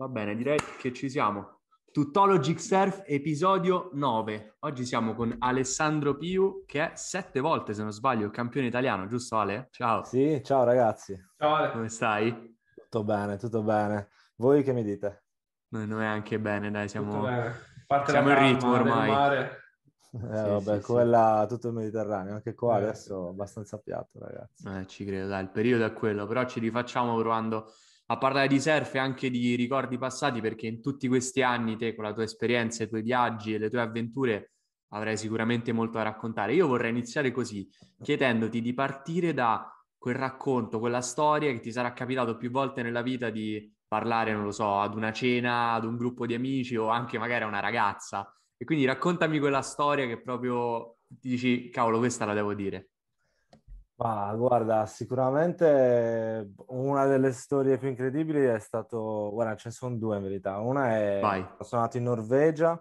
Va bene, direi che ci siamo. Tutologic Surf episodio 9. Oggi siamo con Alessandro Piu che è sette volte, se non sbaglio, il campione italiano, giusto Ale? Ciao. Sì, ciao ragazzi. Ciao Ale. Come stai? Tutto bene, tutto bene. Voi che mi dite? Noi, noi anche bene, dai, siamo, bene. siamo in ritmo ormai. Mare. Eh, sì, vabbè, sì, quella sì. tutto il Mediterraneo, anche qua eh. adesso abbastanza piatto, ragazzi. Eh, ci credo, dai, il periodo è quello, però ci rifacciamo provando a parlare di surf e anche di ricordi passati, perché in tutti questi anni te, con la tua esperienza, i tuoi viaggi e le tue avventure, avrai sicuramente molto da raccontare. Io vorrei iniziare così, chiedendoti di partire da quel racconto, quella storia che ti sarà capitato più volte nella vita di parlare, non lo so, ad una cena, ad un gruppo di amici o anche magari a una ragazza. E quindi raccontami quella storia che proprio ti dici, cavolo, questa la devo dire. Ma guarda, sicuramente boh, una delle storie più incredibili è stato, guarda, ce ne sono due in verità. Una è Vai. sono nato in Norvegia,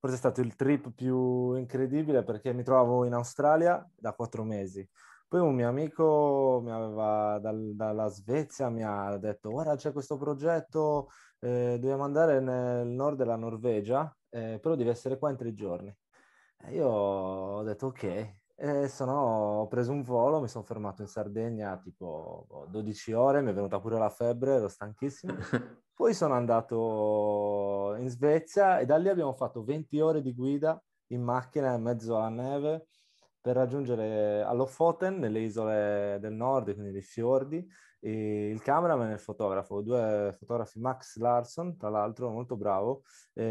forse è stato il trip più incredibile perché mi trovavo in Australia da quattro mesi. Poi un mio amico mi aveva dal, dalla Svezia mi ha detto: Guarda, c'è questo progetto, eh, dobbiamo andare nel nord della Norvegia, eh, però devi essere qua in tre giorni. E io ho detto: Ok, e sono, ho preso un volo, mi sono fermato in Sardegna tipo 12 boh, ore, mi è venuta pure la febbre, ero stanchissimo. Poi sono andato in Svezia e da lì abbiamo fatto 20 ore di guida in macchina in mezzo alla neve per raggiungere Allofoten, nelle isole del nord, quindi dei fiordi, e il cameraman e il fotografo, due fotografi, Max Larson, tra l'altro, molto bravo. E,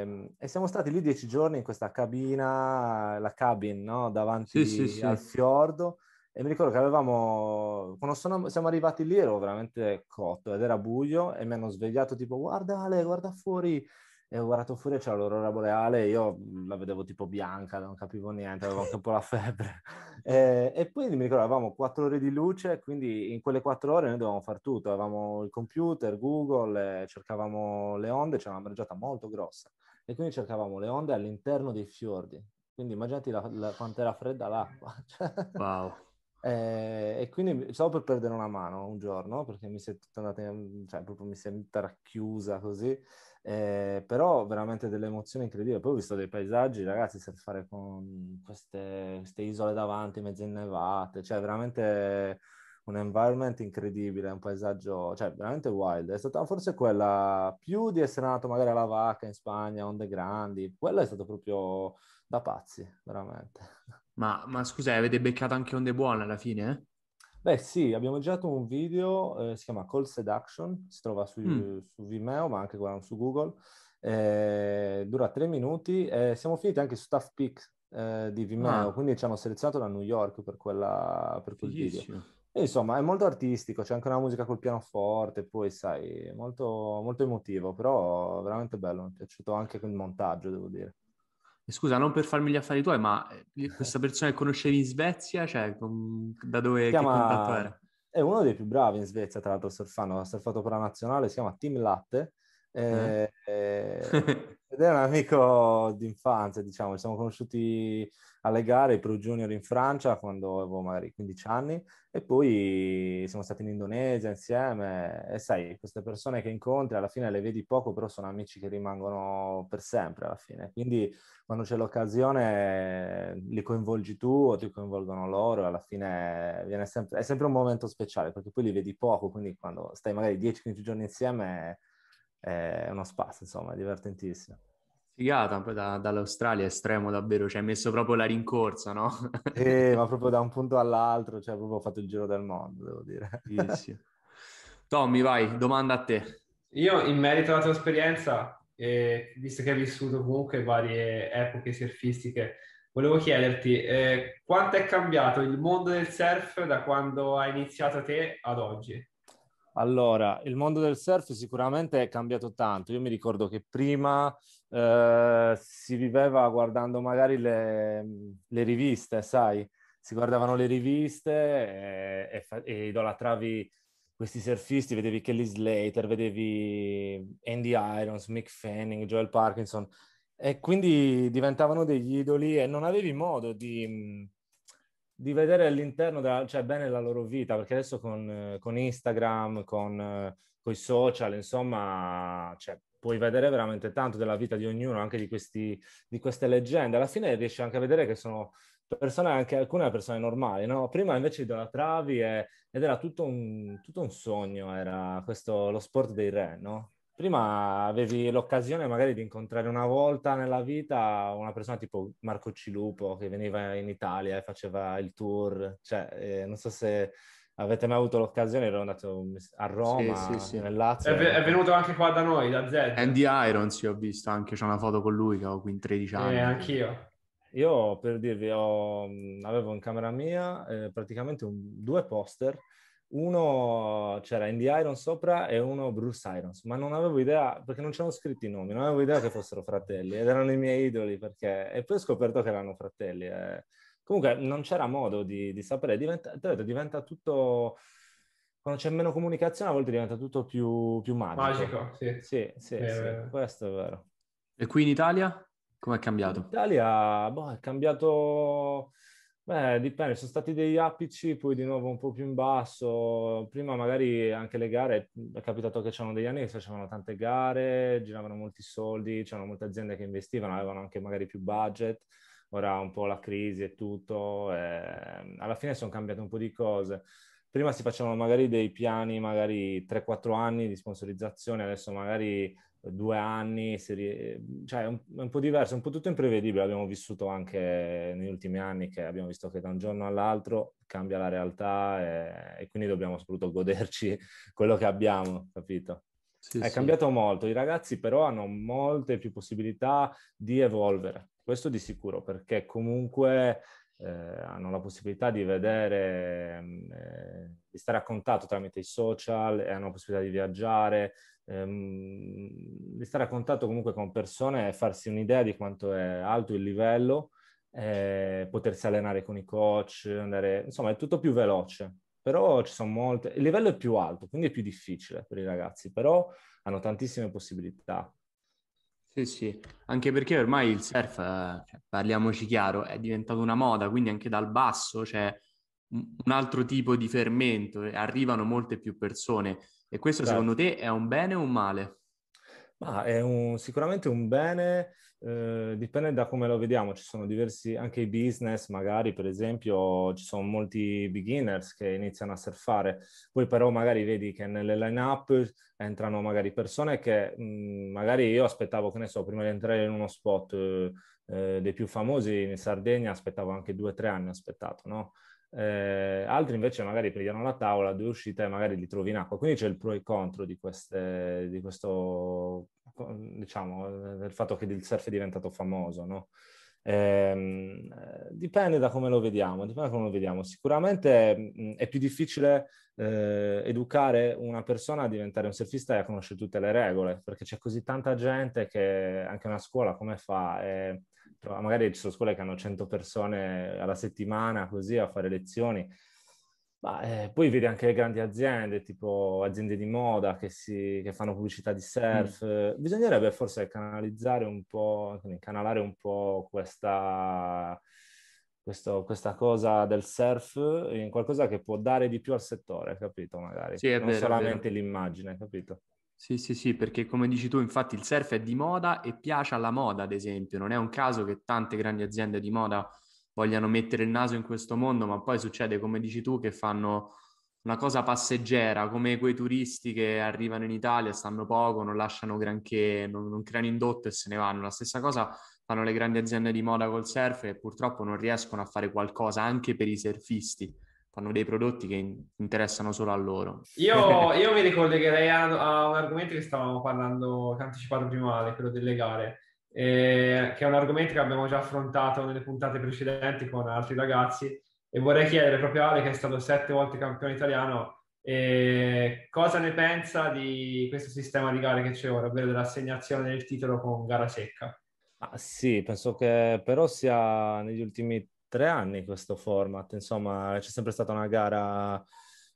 ehm, e siamo stati lì dieci giorni in questa cabina, la cabin, no? davanti sì, sì, al fiordo. E mi ricordo che avevamo, quando sono, siamo arrivati lì ero veramente cotto ed era buio e mi hanno svegliato tipo guarda Ale, guarda fuori, e ho guardato fuori c'era l'aurora boreale, io mhmm, la vedevo tipo bianca, non capivo niente, avevo anche un po' la febbre. E, e poi mi ricordo, avevamo quattro ore di luce, quindi in quelle quattro ore noi dovevamo fare tutto, avevamo il computer, Google, cercavamo le onde, c'era una mareggiata molto grossa, e quindi cercavamo le onde all'interno dei fiordi. Quindi immaginati la, la, quanto era fredda l'acqua. Cioè wow. Eh, e quindi stavo per perdere una mano un giorno perché mi si è tutta andata, cioè proprio mi si è tutta racchiusa così, eh, però veramente delle emozioni incredibili. Poi ho visto dei paesaggi, ragazzi, se fare con queste, queste isole davanti, mezze innevate, cioè veramente un environment incredibile, un paesaggio, cioè veramente wild. È stata forse quella più di essere nato magari alla vacca in Spagna, onde grandi, quella è stata proprio da pazzi, veramente. Ma, ma scusa, avete beccato anche onde buone alla fine? Beh sì, abbiamo girato un video, eh, si chiama Call Seduction, si trova su, mm. su Vimeo ma anche su Google, eh, dura tre minuti, siamo finiti anche su Staff Peak eh, di Vimeo, ah. quindi ci hanno selezionato da New York per, quella, per quel Bellissimo. video. insomma, è molto artistico, c'è anche una musica col pianoforte, poi sai, molto, molto emotivo, però veramente bello, mi è piaciuto anche il montaggio, devo dire. Scusa, non per farmi gli affari tuoi, ma eh, questa persona che conoscevi in Svezia, cioè, con... da dove, si chiama... che contatto era? È uno dei più bravi in Svezia, tra l'altro, surfano, ha surfato per la nazionale, si chiama Team Latte. Eh, eh. eh Ed è un amico d'infanzia, diciamo, ci siamo conosciuti alle gare ai Pro Junior in Francia quando avevo magari 15 anni e poi siamo stati in Indonesia insieme e sai, queste persone che incontri alla fine le vedi poco, però sono amici che rimangono per sempre alla fine. Quindi quando c'è l'occasione li coinvolgi tu o ti coinvolgono loro, alla fine sempre, è sempre un momento speciale perché poi li vedi poco, quindi quando stai magari 10-15 giorni insieme è uno spazio, insomma, è divertentissimo. Figata da, dall'Australia, estremo davvero, cioè hai messo proprio la rincorsa, no? eh, ma proprio da un punto all'altro, cioè proprio ho fatto il giro del mondo, devo dire. Sì, Tommy, vai, domanda a te. Io, in merito alla tua esperienza, eh, visto che hai vissuto comunque varie epoche surfistiche, volevo chiederti eh, quanto è cambiato il mondo del surf da quando hai iniziato te ad oggi? Allora, il mondo del surf sicuramente è cambiato tanto. Io mi ricordo che prima eh, si viveva guardando magari le, le, riviste, sai, si guardavano le riviste e, e, e idolatravi questi surfisti, vedevi Kelly Slater, vedevi Andy Irons, Mick Fanning, Joel Parkinson e quindi diventavano degli idoli e non avevi modo di di vedere all'interno, della, cioè bene la loro vita, perché adesso con, con Instagram, con, con, i social, insomma, cioè, puoi vedere veramente tanto della vita di ognuno, anche di, questi, di, queste leggende. Alla fine riesci anche a vedere che sono persone, anche alcune persone normali, no? Prima invece idolatravi e, ed era tutto un, tutto un sogno, era questo lo sport dei re, no? prima avevi l'occasione magari di incontrare una volta nella vita una persona tipo Marco Cilupo che veniva in Italia e faceva il tour, cioè, eh, non so se avete mai avuto l'occasione, ero andato a Roma, sì, sì, sì. nel Lazio. È, v- è, venuto anche qua da noi, da Z. Andy Irons, io ho visto anche, c'è una foto con lui che ho qui in 13 eh, anni. Eh, anch'io. Io per dirvi, ho, mm, avevo in camera mia eh, praticamente un, due poster uno c'era Andy Iron sopra e uno Bruce Irons, ma non avevo idea, perché non c'erano scritti i nomi, non avevo idea che fossero fratelli ed erano i miei idoli, perché... e poi ho scoperto che erano fratelli. Eh. Comunque non c'era modo di, di sapere, diventa, detto, diventa tutto quando c'è meno comunicazione a volte diventa tutto più, più magico. Magico, sì. Sì, sì, eh, sì. questo è vero. E qui in Italia come è cambiato? In Italia boh, è cambiato Beh, dipende, sono stati degli apici, poi di nuovo un po' più in basso. Prima magari anche le gare, mhmm, è capitato che c'erano degli anni che facevano tante gare, giravano molti soldi, c'erano molte aziende che investivano, avevano anche magari più budget. Ora un po' la crisi e tutto, e ehm, alla fine sono cambiate un po' di cose. Prima si facevano magari dei piani, magari 3-4 anni di sponsorizzazione, adesso magari due anni, serie... cioè è un, è un, po' diverso, è un po' tutto imprevedibile, abbiamo vissuto anche negli ultimi anni che abbiamo visto che da un giorno all'altro cambia la realtà e, e quindi dobbiamo soprattutto goderci quello che abbiamo, capito? Sì, è sì. cambiato molto, i ragazzi però hanno molte più possibilità di evolvere, questo di sicuro, perché comunque eh, hanno la possibilità di vedere, mm, eh, di stare a contatto tramite i social, hanno la possibilità di viaggiare, Ehm, di stare a contatto comunque con persone e farsi un'idea di quanto è alto il livello, eh, potersi allenare con i coach, andare, insomma è tutto più veloce. Però ci sono molte, il livello è più alto, quindi è più difficile per i ragazzi, però hanno tantissime possibilità. Sì, sì, anche perché ormai il surf, eh, cioè, parliamoci chiaro, è diventato una moda, quindi anche dal basso c'è un altro tipo di fermento, arrivano molte più persone. E questo Beh. secondo te è un bene o un male? Ma è un, sicuramente un bene, eh, dipende da come lo vediamo. Ci sono diversi, anche i business magari, per esempio, ci sono molti beginners che iniziano a surfare. Poi però magari vedi che nelle line-up entrano magari persone che mh, mm, magari io aspettavo, che ne so, prima di entrare in uno spot eh, dei più famosi in Sardegna, aspettavo anche due o tre anni, aspettato, no? eh, altri invece magari prendono la tavola, due uscite e magari li trovi in acqua. Quindi c'è il pro e il contro di, queste, di questo, diciamo, eh, del fatto che il surf è diventato famoso, no? Ehm, eh, dipende da come lo vediamo, dipende da come lo vediamo. Sicuramente mh, mm, è più difficile eh, educare una persona a diventare un surfista e a conoscere tutte le regole, perché c'è così tanta gente che anche una scuola come fa? Eh, magari ci sono scuole che hanno 100 persone alla settimana così a fare lezioni, ma eh, poi vedi anche le grandi aziende, tipo aziende di moda che, si, che fanno pubblicità di surf. Mm. Bisognerebbe forse canalizzare un po', canalare un po' questa, questo, questa cosa del surf in qualcosa che può dare di più al settore, capito? Magari sì, non vero, solamente l'immagine, capito? Sì, sì, sì, perché come dici tu, infatti il surf è di moda e piace alla moda, ad esempio. Non è un caso che tante grandi aziende di moda vogliano mettere il naso in questo mondo, ma poi succede, come dici tu, che fanno una cosa passeggera, come quei turisti che arrivano in Italia, stanno poco, non lasciano granché, non, non creano indotto e se ne vanno. La stessa cosa fanno le grandi aziende di moda col surf e purtroppo non riescono a fare qualcosa anche per i surfisti fanno dei prodotti che interessano solo a loro. Io, io mi ricollegherei a, a, un argomento che stavamo parlando, che ho anticipato prima, male, quello delle gare, eh, che è un argomento che abbiamo già affrontato nelle puntate precedenti con altri ragazzi e vorrei chiedere proprio a Ale, che è stato sette volte campione italiano, eh, cosa ne pensa di questo sistema di gare che c'è ora, ovvero dell'assegnazione del titolo con gara secca? Ah, sì, penso che però sia negli ultimi tre anni questo format, insomma c'è sempre stata una gara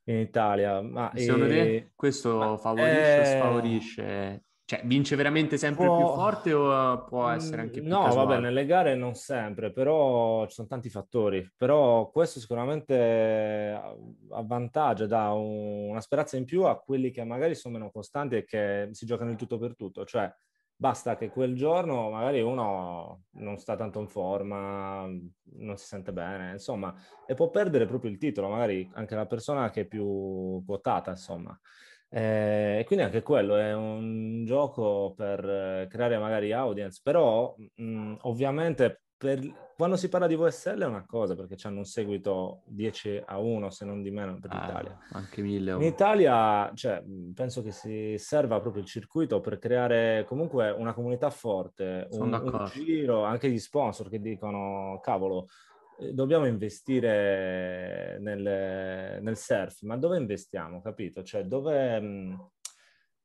in Italia. Ma Secondo e... te questo ma favorisce è... Eh, sfavorisce? Cioè, vince veramente sempre può... più forte o può mm, essere anche più No, casuale? vabbè, nelle gare non sempre, però ci sono tanti fattori. Però questo sicuramente eh, avvantaggia, dà una speranza in più a quelli che magari sono meno costanti e che si giocano il tutto per tutto. Cioè, Basta che quel giorno magari uno non sta tanto in forma, non si sente bene, insomma, e può perdere proprio il titolo, magari anche la persona che è più quotata, insomma. Eh, e quindi anche quello è un gioco per eh, creare magari audience, però mh, mm, ovviamente per, quando si parla di VSL è una cosa perché hanno un seguito 10 a 1 se non di meno per ah, l'Italia. Anche 1000. In Italia cioè, penso che si serva proprio il circuito per creare comunque una comunità forte, un, un, giro, anche gli sponsor che dicono cavolo eh, dobbiamo investire nel, nel surf, ma dove investiamo, capito? Cioè dove,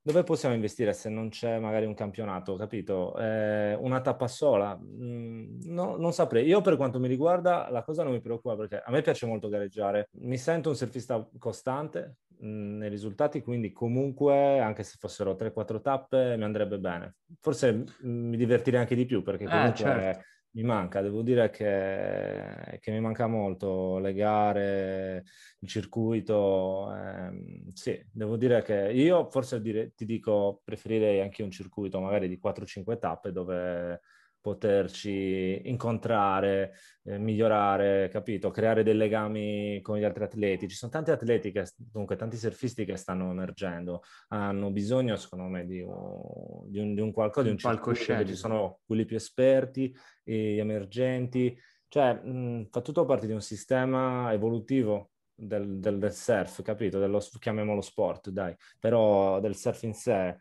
dove possiamo investire se non c'è magari un campionato, capito? Eh, una tappa sola? Mm, no, non saprei. Io per quanto mi riguarda la cosa non mi preoccupa perché a me piace molto gareggiare. Mi sento un surfista costante mm, nei risultati, quindi comunque anche se fossero 3-4 tappe mi andrebbe bene. Forse mm, mi divertirei anche di più perché eh, comunque... Eh, certo mi manca, devo dire che, che, mi manca molto le gare, il circuito. Ehm, sì, devo dire che io forse dire, ti dico preferirei anche un circuito magari di 4-5 tappe dove poterci incontrare, eh, migliorare, capito? Creare dei legami con gli altri atleti. Ci sono tanti atleti, che, dunque tanti surfisti che stanno emergendo, hanno bisogno secondo me di un, di un, di un qualcosa, di un, palcoscenico. Ci sono quelli più esperti, gli emergenti, cioè mh, mm, fa tutto parte di un sistema evolutivo del, del, del surf, capito? Dello, chiamiamolo sport, dai, però del surf in sé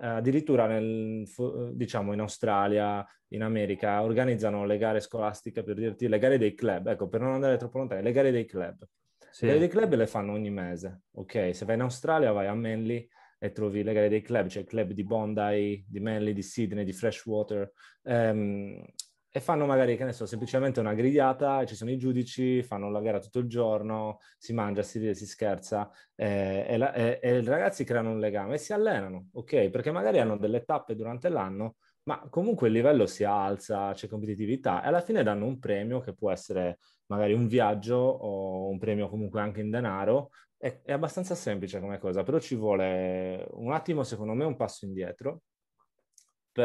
eh, addirittura nel, diciamo in Australia, in America, organizzano le gare scolastiche, per dirti, le gare dei club, ecco, per non andare troppo lontano, le gare dei club. Sì. Le gare dei club le fanno ogni mese, ok? Se vai in Australia vai a Manly e trovi le gare dei club, c'è cioè il club di Bondi, di Manly, di Sydney, di Freshwater. Um, e fanno magari, che ne so, semplicemente una grigliata, ci sono i giudici, fanno la gara tutto il giorno, si mangia, si ride, si scherza eh, e, la, eh, e, i ragazzi creano un legame e si allenano, ok? Perché magari hanno delle tappe durante l'anno, ma comunque il livello si alza, c'è competitività e alla fine danno un premio che può essere magari un viaggio o un premio comunque anche in denaro. È, è abbastanza semplice come cosa, però ci vuole un attimo, secondo me, un passo indietro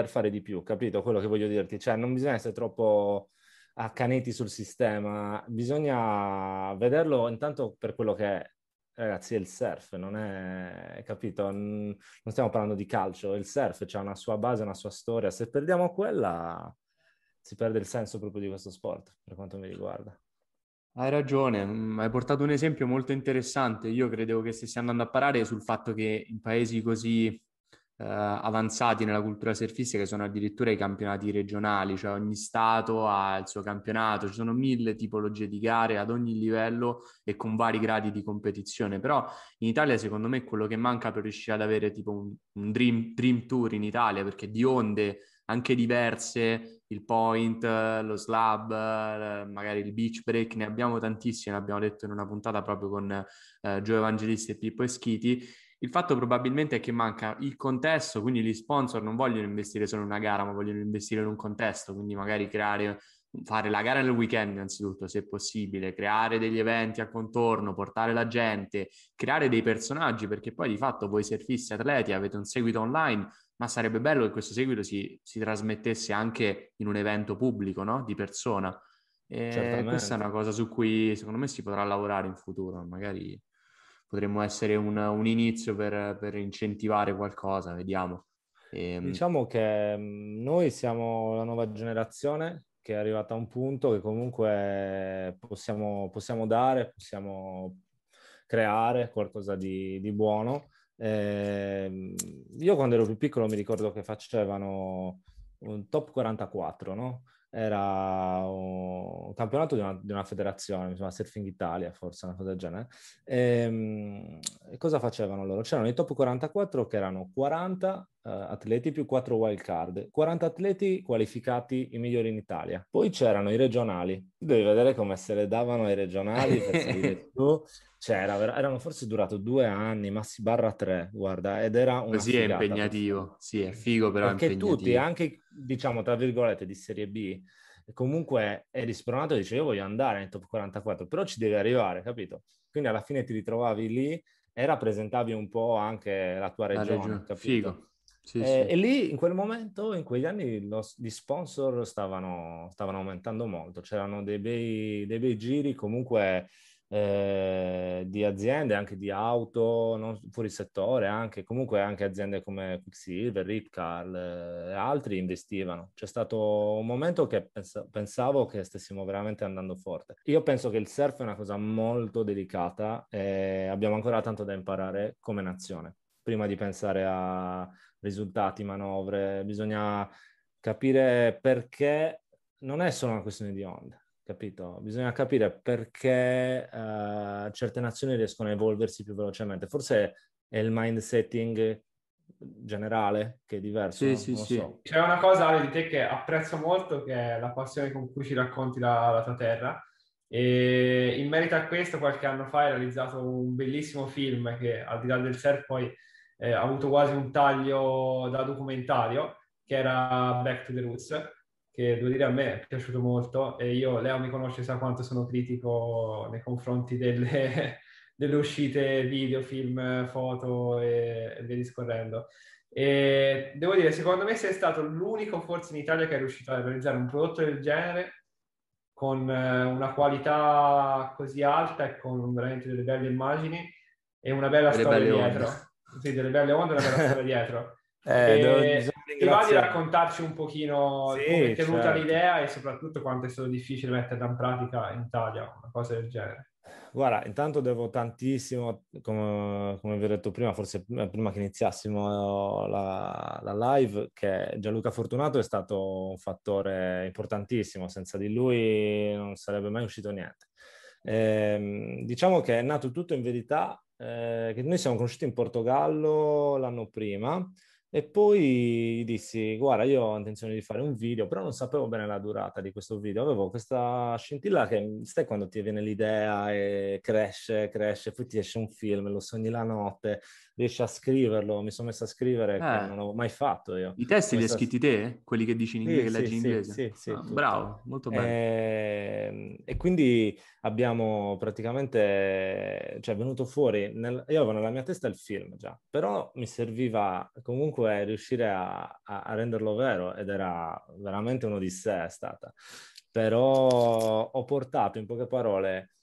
per fare di più, capito quello che voglio dirti? Cioè non bisogna essere troppo accaniti sul sistema, bisogna vederlo intanto per quello che è. Ragazzi, è il surf, non è, capito? Non stiamo parlando di calcio, il surf ha una sua base, una sua storia. Se perdiamo quella, si perde il senso proprio di questo sport, per quanto mi riguarda. Hai ragione, mm, hai portato un esempio molto interessante. Io credevo che stessi andando a parare sul fatto che in paesi così eh, avanzati nella cultura surfista che sono addirittura i campionati regionali, cioè ogni stato ha il suo campionato, ci sono mille tipologie di gare ad ogni livello e con vari gradi di competizione, però in Italia secondo me quello che manca per riuscire ad avere tipo un, un dream, dream tour in Italia, perché di onde anche diverse, il point, lo slab, eh, magari il beach break, ne abbiamo tantissime, abbiamo detto in una puntata proprio con eh, Gio Evangelisti e Pippo Eschiti, il fatto probabilmente è che manca il contesto, quindi gli sponsor non vogliono investire solo in una gara, ma vogliono investire in un contesto, quindi magari creare, fare la gara nel weekend innanzitutto, se possibile, creare degli eventi a contorno, portare la gente, creare dei personaggi, perché poi di fatto voi surfisti, atleti, avete un seguito online, ma sarebbe bello che questo seguito si, si trasmettesse anche in un evento pubblico, no? Di persona. E questa è una cosa su cui secondo me si potrà lavorare in futuro, magari potremmo essere un, un inizio per, per, incentivare qualcosa, vediamo. E, ehm, diciamo che mm, noi siamo la nuova generazione che è arrivata a un punto che comunque possiamo, possiamo dare, possiamo creare qualcosa di, di buono. Eh, io quando ero più piccolo mi ricordo che facevano un top 44, no? era un campionato di una, di una federazione, mi sembra Surfing Italia, forse una cosa del genere. E, ehm, e, cosa facevano loro? C'erano i top 44 che erano 40 uh, eh, atleti più 4 wild card, 40 atleti qualificati i migliori in Italia. Poi c'erano i regionali, devi vedere come se le davano ai regionali per salire tu cioè era, erano forse durato due anni, massi barra tre, guarda, ed era un... Così è impegnativo, sì, è figo però Anche tutti, anche, diciamo, tra virgolette, di Serie B, comunque eri spronato e dice io voglio andare nel top 44, però ci devi arrivare, capito? Quindi alla fine ti ritrovavi lì e rappresentavi un po' anche la tua regione, regione. capito? Figo. Sì, eh, sì. E lì, in quel momento, in quegli anni, lo, gli sponsor stavano, stavano aumentando molto, c'erano dei bei, dei bei giri comunque eh, di aziende, anche di auto, non, fuori settore, anche, comunque anche aziende come Quicksilver, Ripcar eh, e eh, altri investivano. C'è stato un momento che pens- pensavo che stessimo veramente andando forte. Io penso che il surf è una cosa molto delicata e abbiamo ancora tanto da imparare come nazione. Prima di pensare a risultati, manovre, bisogna capire perché non è solo una questione di onde, capito? Bisogna capire perché uh, certe nazioni riescono a evolversi più velocemente. Forse è il mindsetting generale che è diverso. Sì, sì, sì. So. C'è una cosa Ale, di te che apprezzo molto, che è la passione con cui ci racconti la, la tua terra. E in merito a questo, qualche anno fa hai realizzato un bellissimo film che al di là del surf poi eh, ha avuto quasi un taglio da documentario, che era Back to the Roots che devo dire a me è piaciuto molto e io, Leo mi conosce, sa quanto sono critico nei confronti delle, delle uscite video, film, foto e, e via discorrendo. E devo dire, secondo me sei stato l'unico forse in Italia che è riuscito a realizzare un prodotto del genere con eh, una qualità così alta e con veramente delle belle immagini e una bella storia dietro. Onde. Sì, delle belle onde e una bella storia dietro. Eh, e ti va di raccontarci un pochino sì, come è certo. l'idea e soprattutto quanto è stato difficile metterla in pratica in Italia, una cosa del genere? Guarda, intanto devo tantissimo, come, come vi ho detto prima, forse eh, prima che iniziassimo eh, la, la, live, che Gianluca Fortunato è stato un fattore importantissimo, senza di lui non sarebbe mai uscito niente. Eh, diciamo che è nato tutto in verità, eh, che noi siamo conosciuti in Portogallo l'anno prima, e poi dissi, guarda, io ho intenzione di fare un video, però non sapevo bene la durata di questo video. Avevo questa scintilla che, stai quando ti viene l'idea e cresce, cresce, poi ti esce un film, lo sogni la notte, riesci a scriverlo, mi sono messo a scrivere eh. che non avevo mai fatto io. I testi li hai scritti te? Quelli che dici in inglese, sì, che leggi sì, in inglese? Sì, sì, ah, Bravo, molto bene. E... Ehm, e... quindi abbiamo praticamente, cioè è venuto fuori, nel... io avevo nella mia testa il film già, però mi serviva comunque riuscire a, a renderlo vero ed era veramente un'odissea è stata. Però ho portato in poche parole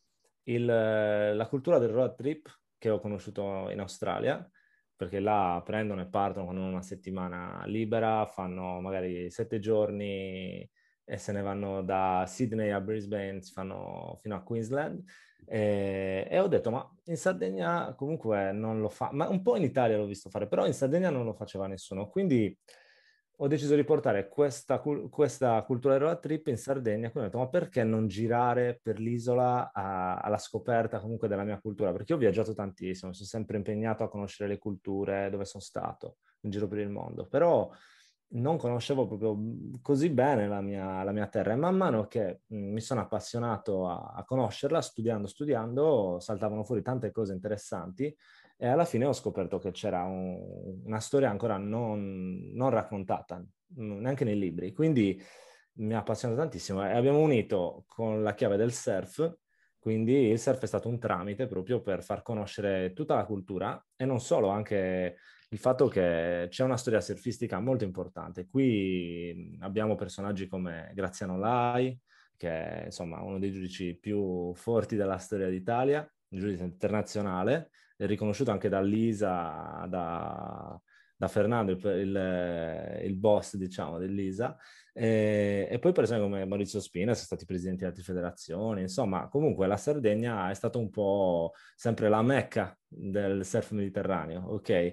il, la cultura del road trip che ho conosciuto in Australia, perché là prendono e partono con una settimana libera, fanno magari sette giorni e se ne vanno da Sydney a Brisbane, si fanno fino a Queensland. E, e, ho detto, ma in Sardegna comunque non lo fa, ma un po' in Italia l'ho visto fare, però in Sardegna non lo faceva nessuno. Quindi ho deciso di portare questa, questa cultura del road trip in Sardegna, quindi ho detto ma perché non girare per l'isola a, alla scoperta comunque della mia cultura? Perché io ho viaggiato tantissimo, sono sempre impegnato a conoscere le culture dove sono stato in giro per il mondo, però non conoscevo proprio mm, così bene la mia, la mia terra e man mano che mm, mi sono appassionato a, a conoscerla, studiando, studiando, saltavano fuori tante cose interessanti e alla fine ho scoperto che c'era un, una storia ancora non, non, raccontata, neanche nei libri. Quindi mi ha appassionato tantissimo e abbiamo unito con la chiave del surf, quindi il surf è stato un tramite proprio per far conoscere tutta la cultura e non solo, anche il fatto che c'è una storia surfistica molto importante. Qui abbiamo personaggi come Graziano Lai, che è insomma uno dei giudici più forti della storia d'Italia, un giudice internazionale, riconosciuto anche dall'ISA, da, da Fernando, il, il, il, boss, diciamo, dell'ISA, e, e, poi persone come Maurizio Spina sono stati presidenti di altre federazioni, insomma, comunque la Sardegna è stata un po' sempre la mecca del surf mediterraneo, ok?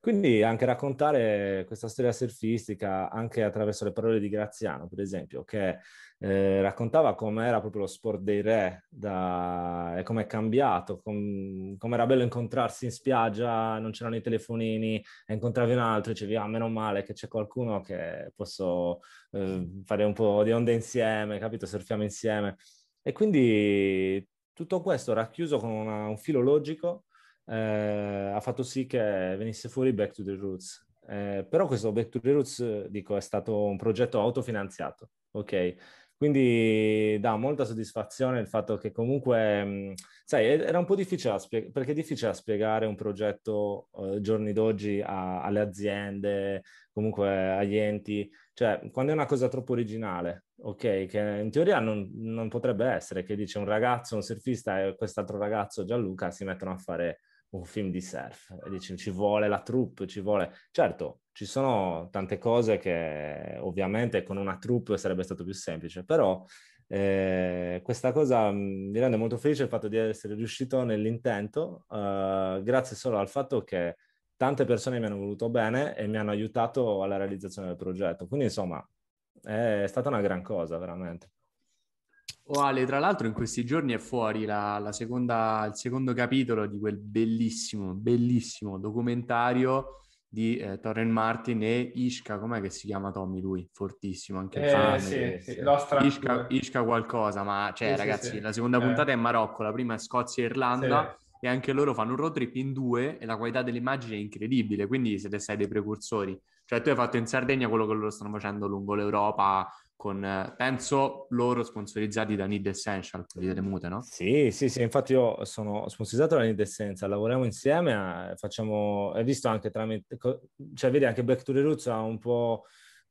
Quindi anche raccontare questa storia surfistica anche attraverso le parole di Graziano, per esempio, che eh, raccontava com'era proprio lo sport dei re da... e com'è cambiato, com... com'era bello incontrarsi in spiaggia, non c'erano i telefonini, e incontravi un altro e dicevi, ah, meno male che c'è qualcuno che posso eh, fare un po' di onde insieme, capito, surfiamo insieme. E quindi tutto questo racchiuso con una, un filo logico eh, ha fatto sì che venisse fuori Back to the Roots. Eh, però questo Back to the Roots, dico, è stato un progetto autofinanziato, ok? Quindi dà molta soddisfazione il fatto che comunque, sai, era un po' difficile da perché è difficile spiegare un progetto eh, giorni d'oggi a, alle aziende, comunque agli enti, cioè quando è una cosa troppo originale, ok, che in teoria non, non potrebbe essere, che dice un ragazzo, un surfista e quest'altro ragazzo Gianluca si mettono a fare un film di surf e dici ci vuole la troupe, ci vuole... Certo, ci sono tante cose che ovviamente con una troupe sarebbe stato più semplice, però eh, questa cosa mm, mi rende molto felice il fatto di essere riuscito nell'intento, eh, grazie solo al fatto che tante persone mi hanno voluto bene e mi hanno aiutato alla realizzazione del progetto. Quindi insomma è stata una gran cosa veramente. Oh Ale, tra l'altro in questi giorni è fuori la, la seconda, il secondo capitolo di quel bellissimo, bellissimo documentario di eh, Torren Martin e Ishka, com'è che si chiama Tommy lui? Fortissimo anche eh, fan, eh, sì, sì. Ishka, Ishka, qualcosa, ma cioè ragazzi, la seconda eh. puntata eh. è Marocco, la prima è Scozia e Irlanda e anche loro fanno un road trip in due e la qualità dell'immagine è incredibile, quindi siete stati dei precursori. Cioè tu hai fatto in Sardegna quello che loro stanno facendo lungo l'Europa, con, eh, penso, loro sponsorizzati da Need Essential, quelli delle mute, no? Sì, sì, sì, infatti io sono sponsorizzato da Need Essential, lavoriamo insieme, eh, facciamo, hai visto anche tramite, cioè vedi anche Back to the Roots ha un po'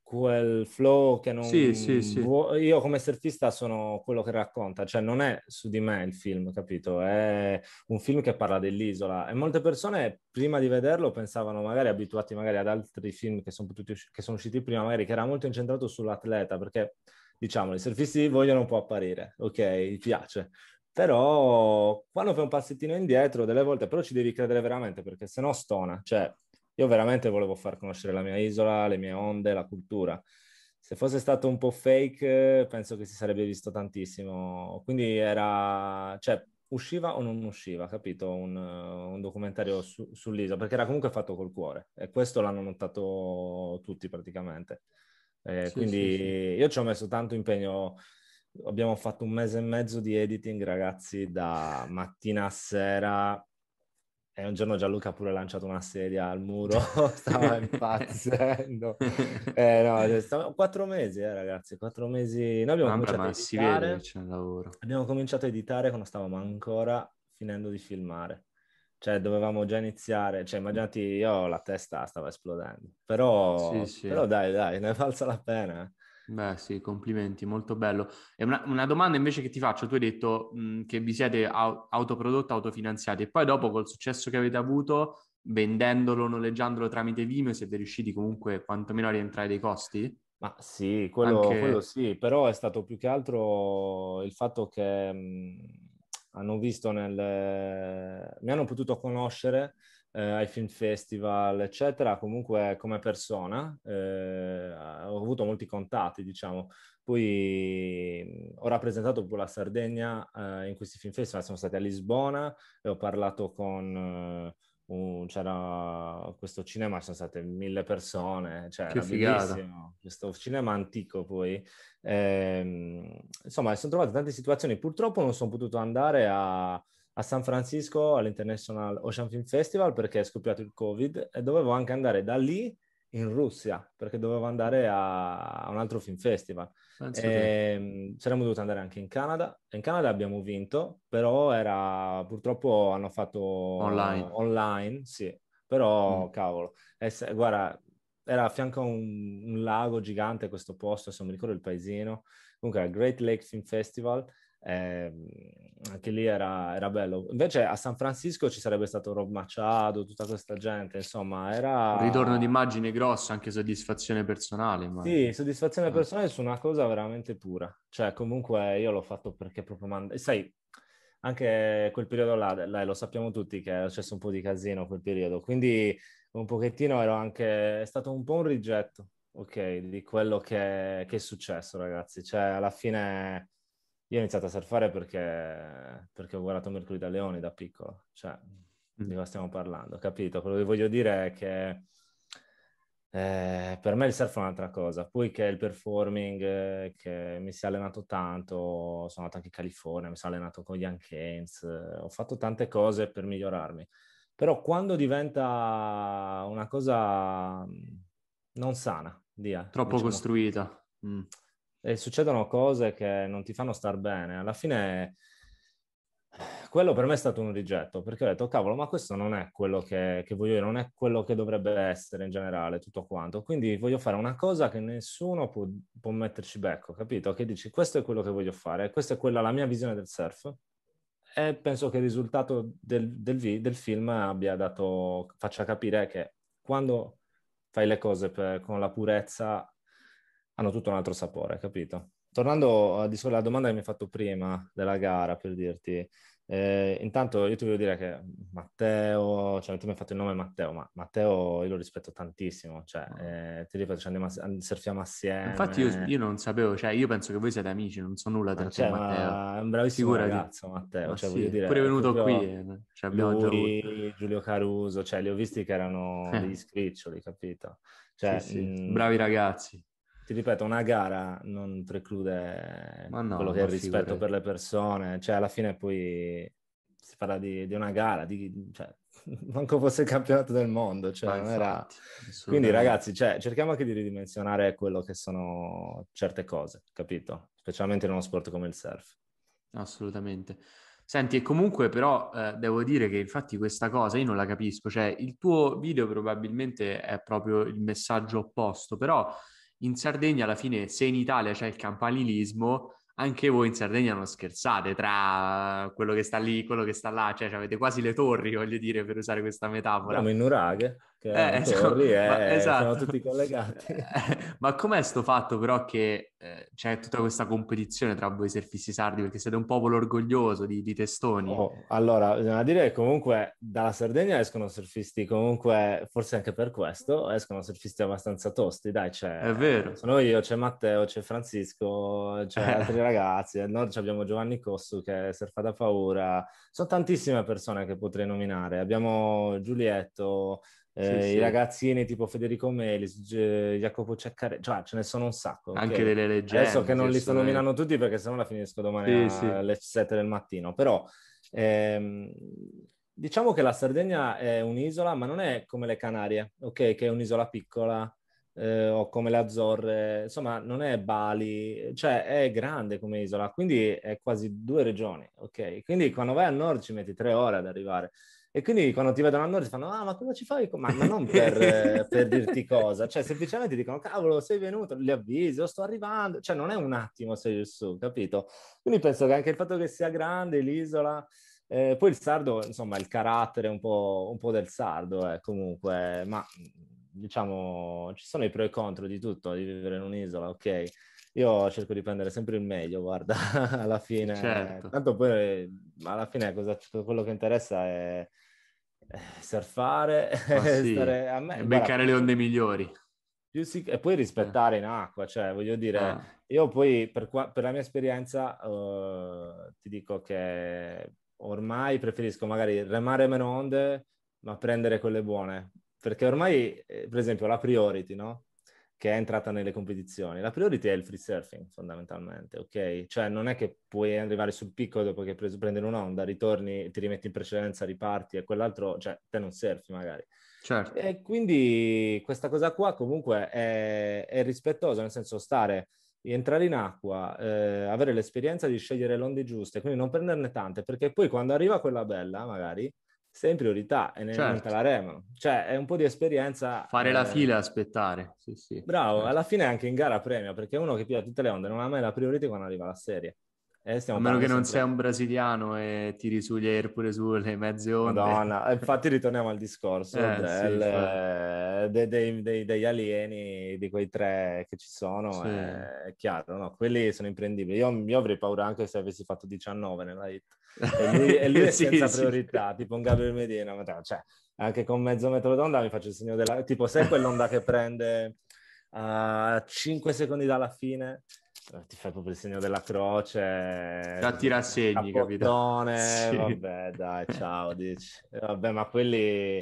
quel flow che non... Sì, sì, sì. Io come surfista sono quello che racconta, cioè non è su di me il film, capito? È un film che parla dell'isola e molte persone prima di vederlo pensavano magari, abituati magari ad altri film che sono, tutti, che sono usciti prima, magari che era molto incentrato sull'atleta, perché diciamo i surfisti vogliono un po' apparire, ok, piace, però quando fai un passettino indietro delle volte però ci devi credere veramente perché se no stona, cioè io veramente volevo far conoscere la mia isola, le mie onde, la cultura. Se fosse stato un po' fake, penso che si sarebbe visto tantissimo. Quindi era, cioè, usciva o non usciva, capito? Un, un documentario su, sull'isola, perché era comunque fatto col cuore e questo l'hanno notato tutti praticamente. Eh, sì, quindi sì, sì. io ci ho messo tanto impegno. Abbiamo fatto un mese e mezzo di editing, ragazzi, da mattina a sera e un giorno Gianluca ha pure lanciato una sedia al muro, stava impazzendo. eh, no, cioè, stavo... Quattro mesi, eh, ragazzi, quattro mesi. Noi abbiamo Mamma, cominciato a editare. Abbiamo cominciato a editare quando stavamo ancora finendo di filmare. Cioè, dovevamo già iniziare. Cioè, immaginati, io la testa stava esplodendo. Però, sì, sì. però dai, dai, ne è valsa la pena. Eh. Beh sì, complimenti, molto bello. E una, una domanda invece che ti faccio, tu hai detto mh, che vi siete au- autoprodotta, autofinanziati e poi dopo col successo che avete avuto vendendolo, noleggiandolo tramite Vimeo, siete riusciti comunque quantomeno a rientrare dei costi? Ma sì, quello, Anche... quello sì, però è stato più che altro il fatto che mh, hanno visto nel... mi hanno potuto conoscere eh, ai film festival, eccetera, comunque come persona eh, ho avuto molti contatti, diciamo. Poi ho rappresentato proprio la Sardegna eh, in questi film festival, sono stati a Lisbona e ho parlato con... Eh, un, c'era questo cinema, sono state mille persone, cioè che era figata. bellissimo, questo cinema antico poi. E, ehm, insomma, sono trovate tante situazioni, purtroppo non sono potuto andare a, a San Francisco all'International Ocean Film Festival perché è scoppiato il Covid e dovevo anche andare da lì in Russia perché dovevo andare a, a un altro film festival. E, ehm, saremmo dovuti andare anche in Canada. In Canada abbiamo vinto, però era purtroppo hanno fatto online. online sì, però mm. cavolo, e, guarda, era a fianco a un, un lago gigante questo posto, se non mi ricordo il paesino. Comunque, Great Lake Film Festival eh, anche lì era, era, bello. Invece a San Francisco ci sarebbe stato Rob Machado, tutta questa gente, insomma, era... Un ritorno d'immagine grosso, anche soddisfazione personale. Ma... Sì, soddisfazione eh. personale su una cosa veramente pura. Cioè, comunque io l'ho fatto perché proprio... Mand- sai, anche quel periodo là, là, lo sappiamo tutti che è successo un po' di casino quel periodo, quindi un pochettino ero anche... è stato un po' un rigetto, ok, di quello che, che è successo, ragazzi. Cioè, alla fine io ho iniziato a surfare perché, perché ho guardato Mercurio da Leone da piccolo, cioè mm. di cosa stiamo parlando, capito? Quello che voglio dire è che eh, per me il surf è un'altra cosa, poi che il performing, eh, che mi si è allenato tanto, sono andato anche in California, mi sono allenato con gli Keynes, eh, ho fatto tante cose per migliorarmi, però quando diventa una cosa mm, non sana, via, troppo diciamo, costruita. Mm e succedono cose che non ti fanno star bene, alla fine quello per me è stato un rigetto, perché ho detto, cavolo, ma questo non è quello che, che voglio io, non è quello che dovrebbe essere in generale, tutto quanto. Quindi voglio fare una cosa che nessuno può, può metterci becco, capito? Che dici, questo è quello che voglio fare, questa è quella la mia visione del surf. E penso che il risultato del, del, del film abbia dato, faccia capire che quando fai le cose per, con la purezza hanno tutto un altro sapore, capito? Tornando a, alla domanda che mi hai fatto prima della gara, per dirti, eh, intanto io ti voglio dire che Matteo, cioè tu mi hai fatto il nome Matteo, ma Matteo io lo rispetto tantissimo, cioè ah. eh, ti ripeto, ci andiamo, a, surfiamo assieme. Infatti io, io, non sapevo, cioè io penso che voi siete amici, non so nulla tra ah, cioè, te Matteo. È un bravissimo Figurati. ragazzo Matteo, ma cioè, sì, dire, pure venuto qui, eh, cioè, lui, Giulio Caruso, cioè li ho visti che erano eh. degli scriccioli, capito? Cioè, sì, sì. Mh... Mm, bravi ragazzi ti ripeto, una gara non preclude no, quello che è il rispetto per le persone, cioè alla fine poi si parla di, di una gara, di, cioè, manco fosse il campionato del mondo, cioè, infatti, era... quindi ragazzi, cioè, cerchiamo anche di ridimensionare quello che sono certe cose, capito? Specialmente in uno sport come il surf. Assolutamente. Senti, e comunque però eh, devo dire che infatti questa cosa io non la capisco, cioè il tuo video probabilmente è proprio il messaggio opposto, però in Sardegna alla fine se in Italia c'è il campanilismo, anche voi in Sardegna non scherzate tra quello che sta lì, quello che sta là, cioè, avete quasi le torri, voglio dire, per usare questa metafora. Siamo in nuraghe che eh, Torri è, esatto. Eh, sono esatto. tutti collegati. ma com'è sto fatto però che eh, c'è tutta questa competizione tra voi surfisti sardi perché siete un popolo orgoglioso di, di testoni? Oh, allora, bisogna dire che comunque dalla Sardegna escono surfisti, comunque forse anche per questo escono surfisti abbastanza tosti, dai, c'è... È vero. Sono io, c'è Matteo, c'è Francisco, c'è eh. altri ragazzi, no? abbiamo Giovanni Cossu che surfa da paura, sono tantissime persone che potrei nominare, abbiamo Giulietto... Eh, sì, I sì. ragazzini tipo Federico Melis, Jacopo Ceccare, cioè ce ne sono un sacco. Anche okay? delle leggende. Adesso che non li sto nominando tutti perché sennò la finisco domani sì, alle 7 del mattino, però ehm, diciamo che la Sardegna è un'isola, ma non è come le Canarie, ok? Che è un'isola piccola, eh, o come le Azzorre, insomma, non è Bali, cioè è grande come isola, quindi è quasi due regioni, ok? Quindi quando vai a nord ci metti tre ore ad arrivare. E quindi quando ti vedono a Norris fanno, ah ma cosa ci fai? Ma, ma non per, eh, per, dirti cosa, cioè semplicemente dicono, cavolo sei venuto, li avviso, sto arrivando, cioè non è un attimo sei su, capito? Quindi penso che anche il fatto che sia grande l'isola, eh, poi il sardo, insomma il carattere un po', un po del sardo eh, comunque, ma diciamo ci sono i pro e i contro di tutto, di vivere in un'isola, ok? Io cerco di prendere sempre il meglio, guarda, alla fine. Certo. Tanto poi, alla fine cosa, quello che interessa è surfare, sì, stare a me, beccare guarda, le onde migliori. Si, e poi rispettare eh. in acqua, cioè voglio dire, ah. io poi per, qua, per, la mia esperienza uh, ti dico che ormai preferisco magari remare meno onde, ma prendere quelle buone, perché ormai, eh, per esempio, la priority, no? che è entrata nelle competizioni, la priority è il free surfing fondamentalmente, ok? Cioè non è che puoi arrivare sul picco dopo che preso, prendere un'onda, ritorni, ti rimetti in precedenza, riparti e quell'altro, cioè te non surfi magari. Certo. E quindi questa cosa qua comunque è, è rispettosa, nel senso stare, entrare in acqua, eh, avere l'esperienza di scegliere le onde giuste, quindi non prenderne tante, perché poi quando arriva quella bella magari sei in priorità e ne certo. la remano. Cioè, è un po' di esperienza. Fare eh... la fila e aspettare. Sì, sì. Bravo, certo. alla fine anche in gara premia, perché uno che piglia tutte le onde non ha mai la priorità quando arriva la serie. Eh, a meno che non sempre... sei un brasiliano e tiri su gli air pure sulle mezze onde. Madonna, eh, infatti ritorniamo al discorso eh, del, sì, eh, de, de, de, degli alieni, di quei tre che ci sono, sì. è chiaro, no? quelli sono imprendibili. Io, io, avrei paura anche se avessi fatto 19 nella hit. E lui, e lui è sì, senza priorità, tipo un Gabriel Medina, cioè, anche con mezzo metro d'onda mi faccio il segno della... Tipo, sai quell'onda che prende a uh, 5 secondi dalla fine? Eh, ti fai proprio il segno della croce. Da tirassegni, capito? Sì. Vabbè, dai, ciao, dici. Eh, vabbè, ma quelli...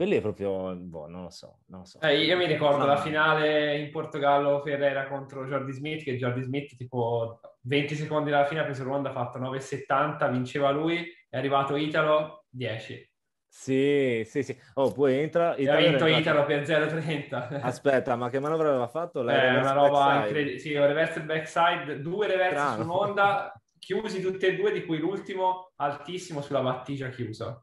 Quelli è proprio, boh, non lo so. Non lo so. Eh, io mi ricordo la ah. finale in Portogallo Ferreira contro Jordi Smith, che Jordi Smith tipo 20 secondi dalla fine ha preso il round, ha fatto 9,70, vinceva lui, è arrivato Italo 10. Sì, sì, sì. Oh, poi entra... Cioè, ha vinto Italo per 0-30. Aspetta, ma che manovra aveva fatto? Lei eh, una roba incredibile. Sì, un reverse backside, due reverse Strano. su Honda, chiusi tutti e due, di cui l'ultimo altissimo sulla battigia chiusa.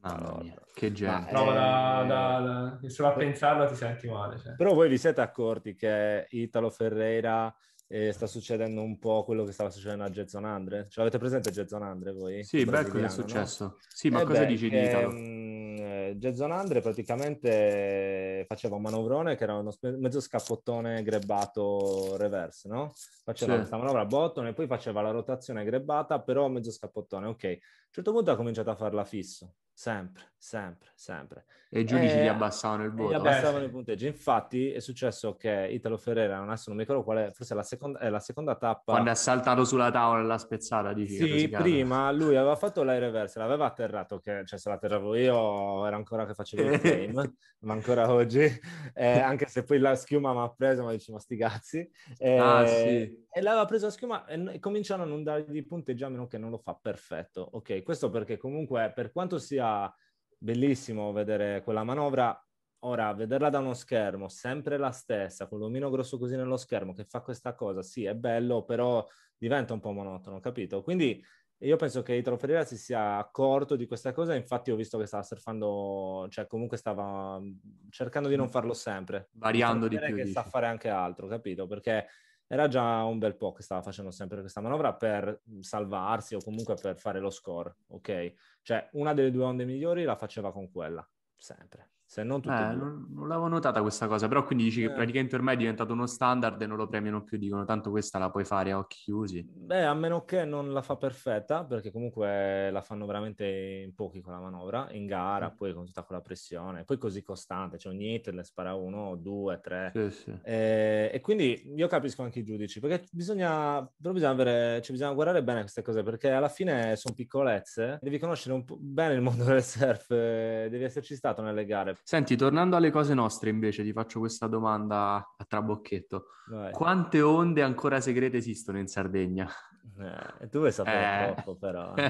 Allora, che gente. No, eh. da, da, da, solo a pensarlo ti senti male. Cioè. Però voi vi siete accorti che Italo Ferreira e sta succedendo un po' quello che stava succedendo a Jetson Andre. Ce l'avete presente Jetson Andre voi? Sì, beh, cosa è successo? No? Sì, ma eh cosa beh, dici di ehm, eh, Jetson Andre praticamente faceva un manovrone che era uno spe- mezzo scappottone grebbato reverse, no? Faceva sì. questa manovra a bottone e poi faceva la rotazione grebbata, però mezzo scappottone, ok. A un certo punto ha cominciato a farla fisso sempre, sempre, sempre. E i giudici gli eh, abbassavano il voto. Gli abbassavano eh. i punteggi. Infatti è successo che Italo Ferrera, non, adesso non mi ricordo quale, forse la seconda, è la seconda tappa... Quando è saltato sulla tavola e l'ha spezzata, dici? Sì, prima lui aveva fatto l'air reverse, l'aveva atterrato, che, cioè se l'atterravo io era ancora che facevo il game, ma ancora oggi, eh, anche se poi la schiuma mi ha preso, ma dici ma sti cazzi. Ah, eh, ah sì e l'aveva preso a schiuma e, cominciano a non dargli punteggi a meno che non lo fa perfetto. Ok, questo perché comunque per quanto sia bellissimo vedere quella manovra, ora vederla da uno schermo, sempre la stessa, con l'omino grosso così nello schermo che fa questa cosa, sì, è bello, però diventa un po' monotono, capito? Quindi io penso che Italo Ferreira si sia accorto di questa cosa, infatti ho visto che stava surfando, cioè comunque stava mm, cercando di non mm. farlo sempre. Variando cioè, di più. Che dici. sa fare anche altro, capito? Perché era già un bel po' che stava facendo sempre questa manovra per mhmm, salvarsi o comunque per fare lo score, ok? Cioè una delle due onde migliori la faceva con quella, sempre. Se non tutti. Eh, non, non, l'avevo notata questa cosa, però quindi dici eh. che praticamente ormai è diventato uno standard e non lo premiano più, dicono tanto questa la puoi fare a occhi chiusi. Beh, a meno che non la fa perfetta, perché comunque la fanno veramente in pochi con la manovra, in gara, mm. poi con tutta quella pressione, poi così costante, cioè ogni hit le spara uno, due, tre. Sì, sì. Eh, e quindi io capisco anche i giudici, perché bisogna, però bisogna, avere, cioè bisogna guardare bene queste cose, perché alla fine sono piccolezze, devi conoscere un po- bene il mondo del surf, eh, devi esserci stato nelle gare Senti, tornando alle cose nostre invece, ti faccio questa domanda a trabocchetto. Vai. Quante onde ancora segrete esistono in Sardegna? Eh, tu vuoi sapere eh. troppo, però.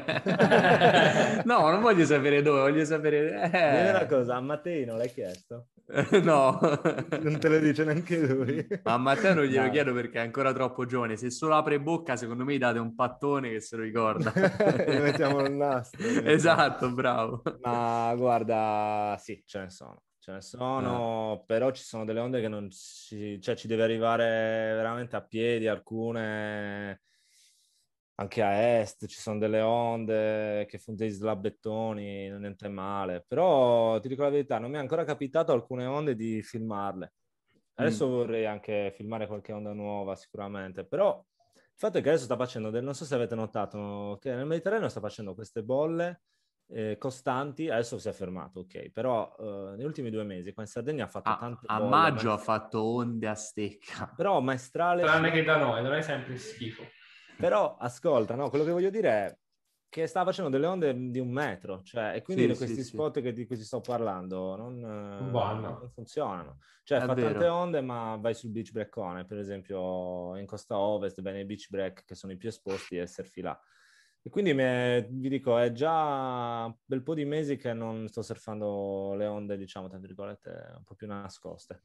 no, non voglio sapere dove, voglio sapere... Eh. una cosa, a Matteo non l'hai chiesto? no. non te lo dice neanche lui. Ma a Matteo non glielo no. chiedo perché è ancora troppo giovane. Se solo apre bocca, secondo me gli date un pattone che se lo ricorda. mettiamo il nastro. Esatto, bravo. Ma guarda, sì, ce ne sono. Ce ne sono, eh. però ci sono delle onde che non si... Cioè, ci deve arrivare veramente a piedi alcune anche a est ci sono delle onde che fanno dei slabbettoni, niente male, però ti dico la verità, non mi è ancora capitato alcune onde di filmarle. Adesso mm. vorrei anche filmare qualche onda nuova sicuramente, però il fatto è che adesso sta facendo, del, non so se avete notato, che nel Mediterraneo sta facendo queste bolle eh, costanti, adesso si è fermato, ok, però eh, negli ultimi due mesi qua in Sardegna ha fatto ah, tante A bolle, maggio maestra... ha fatto onde a stecca. Però maestrale... Tranne che da noi, da noi è sempre schifo. Però ascolta, no, quello che voglio dire è che sta facendo delle onde di un metro, cioè, e quindi sì, questi sì, spot sì. di cui ti sto parlando non, eh, non funzionano. Cioè, è fa vero. tante onde, ma vai sul beach breakone, eh, per esempio in costa ovest, bene nei beach break che sono i più esposti e surfi là. E quindi me, vi dico, è già un bel po' di mesi che non sto surfando le onde, diciamo, tra virgolette, un po' più nascoste.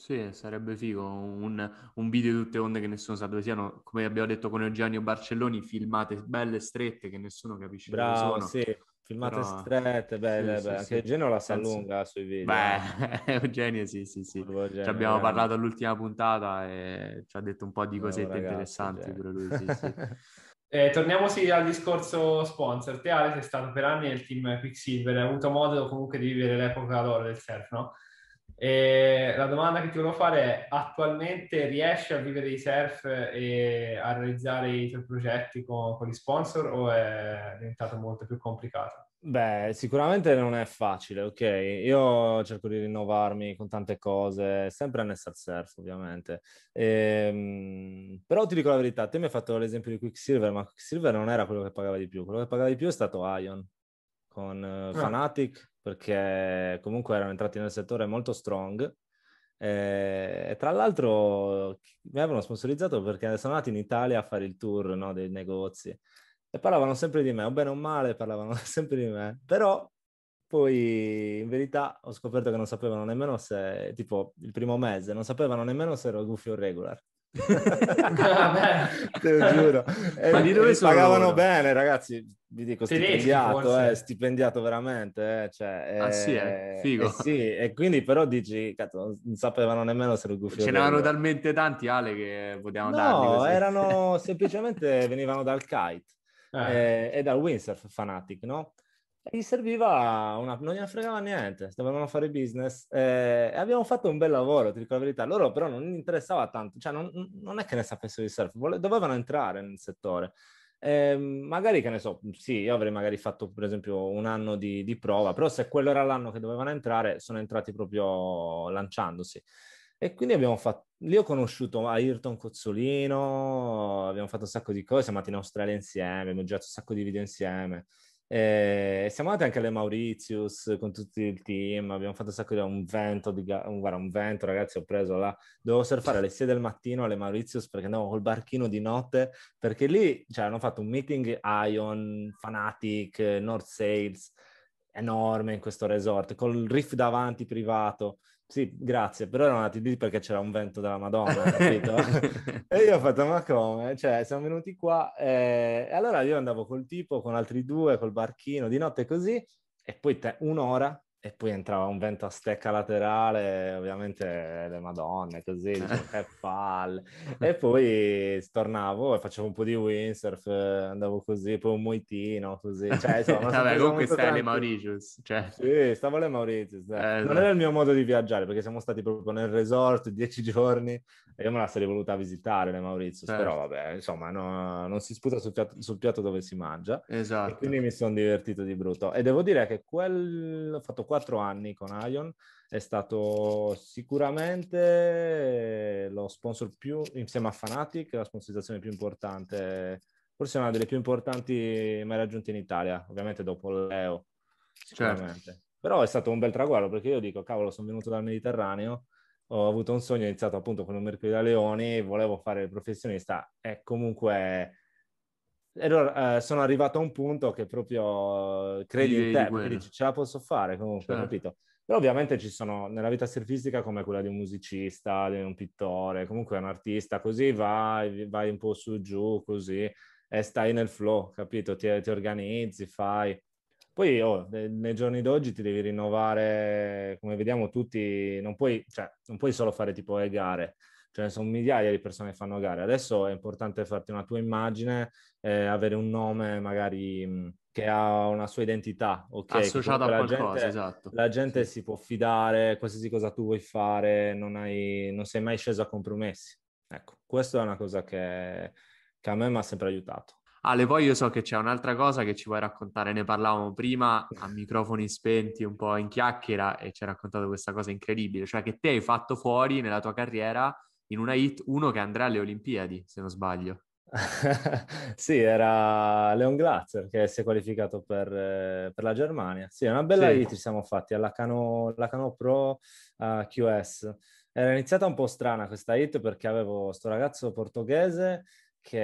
Sì, sarebbe figo un, un video di tutte onde che nessuno sa dove siano, come abbiamo detto con Eugenio Barcelloni, filmate belle strette che nessuno capisce Bravo, sì, filmate Però... strette, belle, sì, belle. Sì, anche Eugenio la sa lunga sui video. Beh, eh. Eugenio sì, sì, sì. Eugenio, ci abbiamo parlato all'ultima puntata e ci ha detto un po' di cosette Bravo, ragazzi, interessanti pure lui, sì, sì. Eh, torniamo al discorso sponsor. Te, Ale, sei stato per anni nel team Quicksilver, hai avuto modo comunque di vivere l'epoca d'oro del surf, no? E la domanda che ti volevo fare è, attualmente riesci a vivere di surf e a realizzare i tuoi progetti con, con gli sponsor o è diventato molto più complicato? Beh, sicuramente non è facile, ok? Io cerco di rinnovarmi con tante cose, sempre NSR Surf ovviamente. Ehm, però ti dico la verità, te mi hai fatto l'esempio di Quicksilver, ma Quicksilver non era quello che pagava di più, quello che pagava di più è stato Ion con uh, eh, ah. Fanatic perché comunque erano entrati nel settore molto strong. Eh, e tra l'altro mi avevano sponsorizzato perché sono andato in Italia a fare il tour no, dei negozi e parlavano sempre di me, o bene o male parlavano sempre di me, però poi in verità ho scoperto che non sapevano nemmeno se, tipo il primo mese, non sapevano nemmeno se ero goofy o regular te lo giuro e, ma eh, di dove eh, sono pagavano loro? bene ragazzi vi dico Tedeschi, stipendiato eh, stipendiato veramente eh, cioè, ah, eh, sì, eh, eh, sì, e quindi però dici cazzo, non sapevano nemmeno se lo gufio ce n'erano talmente tanti Ale che potevamo no, erano semplicemente venivano dal kite e dal windsurf fanatic no? gli serviva una, non gliene fregava niente, dovevano fare business eh, e abbiamo fatto un bel lavoro, ti dico la verità. Loro però non gli interessava tanto, cioè non, non è che ne sapessero di surf, vole, dovevano entrare nel settore. Eh, magari che ne so, sì, io avrei magari fatto per esempio un anno di, di prova, però se quello era l'anno che dovevano entrare, sono entrati proprio lanciandosi. E quindi abbiamo fatto, lì ho conosciuto Ayrton Cozzolino, abbiamo fatto un sacco di cose, siamo andati in Australia insieme, abbiamo girato un sacco di video insieme. Eh, siamo andati anche alle Mauritius con tutto il team, abbiamo fatto un sacco di un vento, di, un, guarda, un vento ragazzi, ho preso là, dovevo surfare alle 6 del mattino alle Mauritius perché andavo col barchino di notte, perché lì cioè, hanno fatto un meeting Ion, Fanatic, North Sales, enorme in questo resort, col riff davanti privato, sì, grazie, però erano andati lì perché c'era un vento della Madonna, capito? e io ho fatto, ma come? Cioè, siamo venuti qua e... Eh, e allora io andavo col tipo, con altri due, col barchino, di notte così, e poi te- un'ora e poi entrava un vento a stecca laterale, ovviamente le madonne, così, eh. che palle. E poi tornavo e facevo un po' di windsurf, andavo così, poi un moitino, così. Cioè, insomma, Vabbè, comunque stai tanti. alle Mauritius. Cioè. Sì, stavo alle Mauritius. Eh, esatto. non no. era il mio modo di viaggiare, perché siamo stati proprio nel resort dieci giorni e io me la sarei voluta visitare le Mauritius, certo. però vabbè, insomma, no, non si sputa sul piatto, sul piatto, dove si mangia. Esatto. quindi mi sono divertito di brutto. E devo dire che quel... ho fatto quattro anni con Ion, è stato sicuramente eh, lo sponsor più, insieme a Fanatic, la sponsorizzazione più importante, forse una delle più importanti mai raggiunte in Italia, ovviamente dopo Leo, sicuramente. Certo. Però è stato un bel traguardo perché io dico, cavolo, sono venuto dal Mediterraneo, ho avuto un sogno, ho iniziato appunto con un mercoledì da Leoni, volevo fare il professionista e comunque allora eh, sono arrivato a un punto che proprio eh, credi in te, perché dici ce la posso fare comunque, certo. capito? Però ovviamente ci sono, nella vita surfistica come quella di un musicista, di un pittore, comunque un artista, così vai, vai un po' su giù, così, e stai nel flow, capito? Ti, ti organizzi, fai. Poi oh, nei giorni d'oggi ti devi rinnovare, come vediamo tutti, non puoi, cioè, non puoi solo fare tipo le gare, cioè sono migliaia di persone che fanno gare. Adesso è importante farti una tua immagine, eh, avere un nome magari che ha una sua identità, ok? Associata a qualcosa, gente, esatto. La gente sì. si può fidare, qualsiasi cosa tu vuoi fare, non, hai, non sei mai sceso a compromessi. Ecco, questa è una cosa che, che a me mi ha sempre aiutato. Ale, poi io so che c'è un'altra cosa che ci vuoi raccontare, ne parlavamo prima a microfoni spenti, un po' in chiacchiera, e ci hai raccontato questa cosa incredibile, cioè che te hai fatto fuori nella tua carriera in una hit uno che andrà alle Olimpiadi, se non sbaglio. sì, era Leon Glatzer che si è qualificato per, eh, per la Germania. Sì, è una bella sì. hit ci siamo fatti alla Cano, alla Cano Pro uh, QS. Era iniziata un po' strana questa hit perché avevo questo ragazzo portoghese che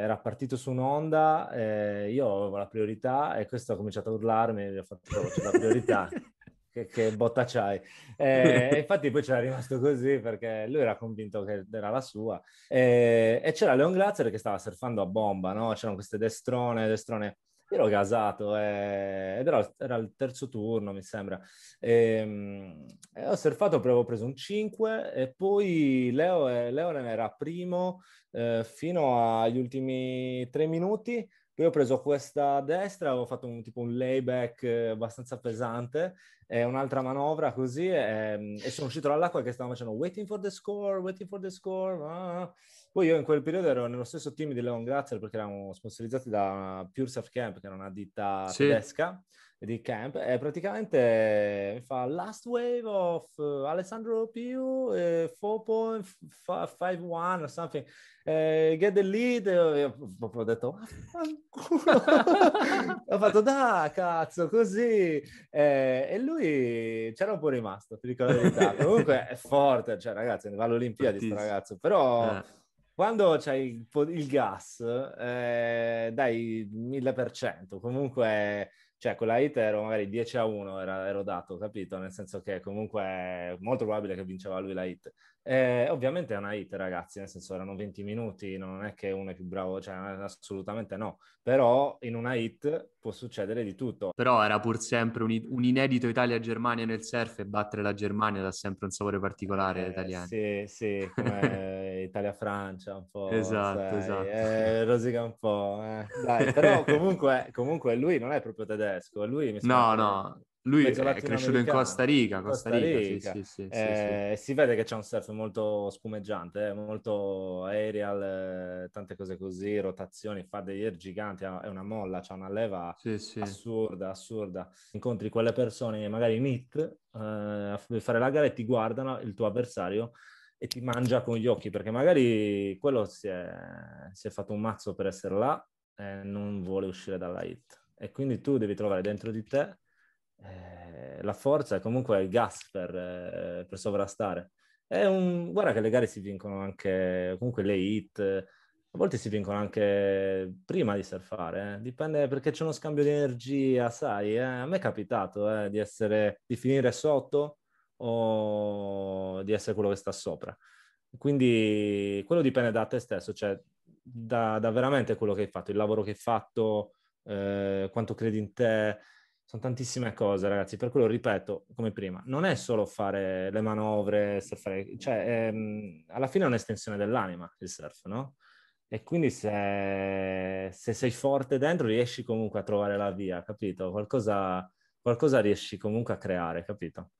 era partito su un'onda, eh, io avevo la priorità e questo ha cominciato a urlarmi, gli ho fatto oh, la priorità, che, che, botta c'hai. Eh, infatti poi c'era rimasto così perché lui era convinto che era la sua. Eh, e c'era Leon Glazer che stava surfando a bomba, no? c'erano queste destrone, destrone ero gasato, eh, ed era, era, il terzo turno, mi sembra. E, ehm, e ho surfato, avevo preso un 5 e poi Leo, eh, Leo era primo eh, fino agli ultimi tre minuti poi ho preso questa destra, avevo fatto un, tipo un layback eh, abbastanza pesante, e un'altra manovra così, e, mm, e sono uscito dall'acqua che stavo facendo waiting for the score, waiting for the score. Ah. ah, ah. Poi io in quel periodo ero nello stesso team di Leon Grazer perché eravamo sponsorizzati da Pure Surf Camp, che era una ditta sì. tedesca di Camp è eh, praticamente fa Last Wave of Alessandro Piu eh, 4.51 or something eh, Get the Lead eh, io ho detto ho fatto da cazzo così eh, e lui c'era un po' rimasto ti dico la verità comunque è forte cioè ragazzi va all'Olimpiadi questo ragazzo però ah quando c'è il, il gas, eh, dai 1000%, comunque cioè con la hit ero magari 10 a 1, era, ero dato, capito? Nel senso che comunque è molto probabile che vinceva lui la hit. Eh, ovviamente è una hit, ragazzi, nel senso erano 20 minuti, non è che uno è più bravo, cioè assolutamente no. Però in una hit può succedere di tutto. Però era pur sempre un, un inedito Italia-Germania nel surf e battere la Germania dà sempre un sapore particolare eh, italiano. Sì, sì, come Italia-Francia un po'. Esatto, sai, esatto. Eh, rosica un po'. Eh. Dai, però comunque, comunque, lui non è proprio tedesco, lui mi No, no lui è cresciuto in Costa Rica, Costa Rica, Rica. Sì, sì, eh, si vede che c'è un surf molto spumeggiante, eh, molto aerial, eh, tante cose così, rotazioni, fa degli air giganti, è una molla, c'è una leva assurda, assurda. Incontri quelle persone, magari in hit, eh, a fare la gara e ti guardano il tuo avversario e ti mangia con gli occhi, perché magari quello si è, si è fatto un mazzo per essere là e non vuole uscire dalla hit. E quindi tu devi trovare dentro di te eh, la forza e comunque il gas per, eh, per sovrastare. Un, guarda che le gare si vincono anche, comunque le hit, a volte si vincono anche prima di surfare, eh. dipende perché c'è uno scambio di energia, sai, eh, a me è capitato eh, di, essere, di finire sotto o di essere quello che sta sopra. Quindi quello dipende da te stesso, cioè da, da veramente quello che hai fatto, il lavoro che hai fatto, eh, quanto credi in te, sono tantissime cose, ragazzi. Per quello ripeto, come prima, non è solo fare le manovre, surfare, cioè ehm, alla fine è un'estensione dell'anima il surf, no? E quindi se, se, sei forte dentro riesci comunque a trovare la via, capito? Qualcosa, qualcosa riesci comunque a creare, capito?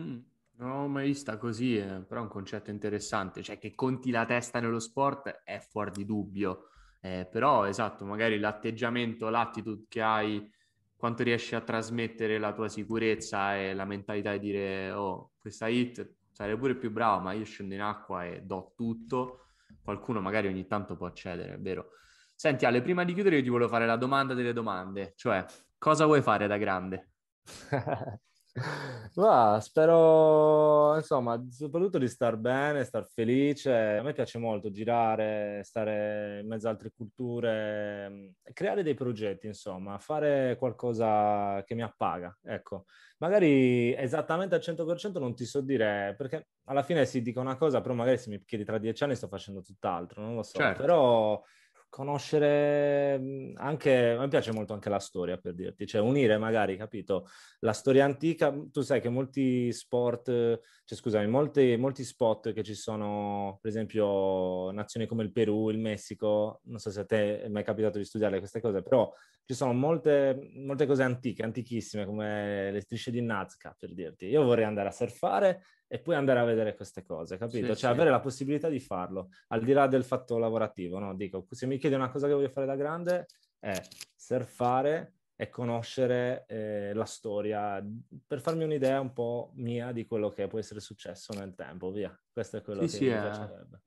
Mm, non ho mai vista così, eh, però è un concetto interessante, cioè che conti la testa nello sport è fuori di dubbio, eh, però esatto, magari l'atteggiamento, l'attitude che hai quanto riesci a trasmettere la tua sicurezza e la mentalità di dire oh, questa hit sarei pure più bravo, ma io scendo in acqua e do tutto, qualcuno magari ogni tanto può accedere, è vero. Senti Ale, prima di chiudere io ti volevo fare la domanda delle domande, cioè cosa vuoi fare da grande? Ma spero, insomma, soprattutto di star bene, star felice. A me piace molto girare, stare in mezzo a altre culture, mm, creare dei progetti, insomma, fare qualcosa che mi appaga. Ecco, magari esattamente al 100% non ti so dire, perché alla fine si dica una cosa, però magari se mi chiedi tra dieci anni sto facendo tutt'altro, non lo so. Certo. Però conoscere anche, a me piace molto anche la storia per dirti, cioè unire magari, capito, la storia antica, tu sai che molti sport, cioè scusami, molti, molti spot che ci sono, per esempio nazioni come il Perù, il Messico, non so se a te è mai capitato di studiare queste cose, però ci sono molte, molte cose antiche, antichissime, come le strisce di Nazca, per dirti. Io vorrei andare a surfare e poi andare a vedere queste cose, capito? Sì, cioè sì. avere la possibilità di farlo, al di là del fatto lavorativo, no? Dico, se mi chiedi una cosa che voglio fare da grande è surfare e conoscere eh, la storia per farmi un'idea un po' mia di quello che può essere successo nel tempo, via. Questo è quello sì, che mi piacerebbe.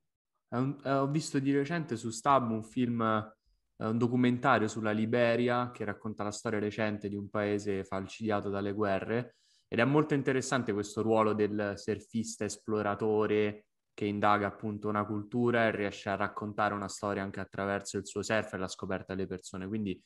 È un... Eh, ho visto di recente su Stab un film eh, un documentario sulla Liberia che racconta la storia recente di un paese falcidiato dalle guerre ed è molto interessante questo ruolo del surfista esploratore che indaga appunto una cultura e riesce a raccontare una storia anche attraverso il suo surf e la scoperta delle persone. Quindi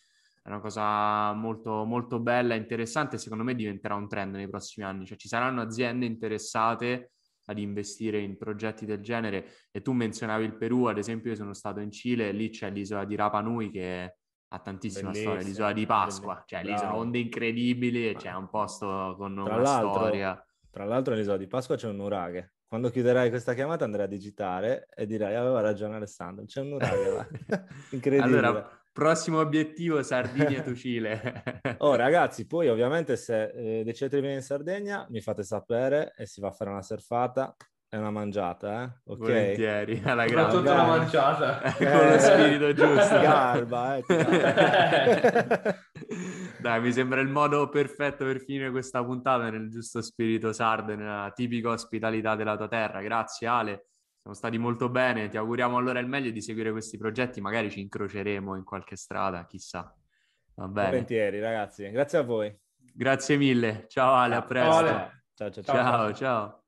è una cosa molto, molto bella e interessante. Secondo me diventerà un trend nei prossimi anni. Cioè, ci saranno aziende interessate ad investire in progetti del genere. E tu menzionavi il Perù, ad esempio, io sono stato in Cile, lì c'è l'isola di Rapa Nui che ha tantissima Bellissima, storia, l'isola di eh, Pasqua, cioè lì sono onde incredibili e c'è un posto con tra una storia. Tra l'altro nell'isola di Pasqua c'è un nuraghe. Quando chiuderai questa chiamata andrai a digitare e dirai aveva ragione Alessandro, c'è un nuraghe Incredibile. Allora, prossimo obiettivo Sardegna Sardinia-Tucile. oh ragazzi, poi ovviamente se eh, decidete di venire in Sardegna mi fate sapere e si va a fare una surfata è una mangiata, eh? ok? Volentieri, alla grande. Soprattutto una mangiata. Eh, con lo spirito giusto. Garba, eh. Dai, mi sembra il modo perfetto per finire questa puntata nel giusto spirito sardo, nella tipica ospitalità della tua terra. Grazie Ale, siamo stati molto bene, ti auguriamo allora il meglio di seguire questi progetti, magari ci incroceremo in qualche strada, chissà. Va bene. Volentieri ragazzi, grazie a voi. Grazie mille, ciao Ale, a presto. Ciao, ciao. ciao. ciao. ciao. ciao.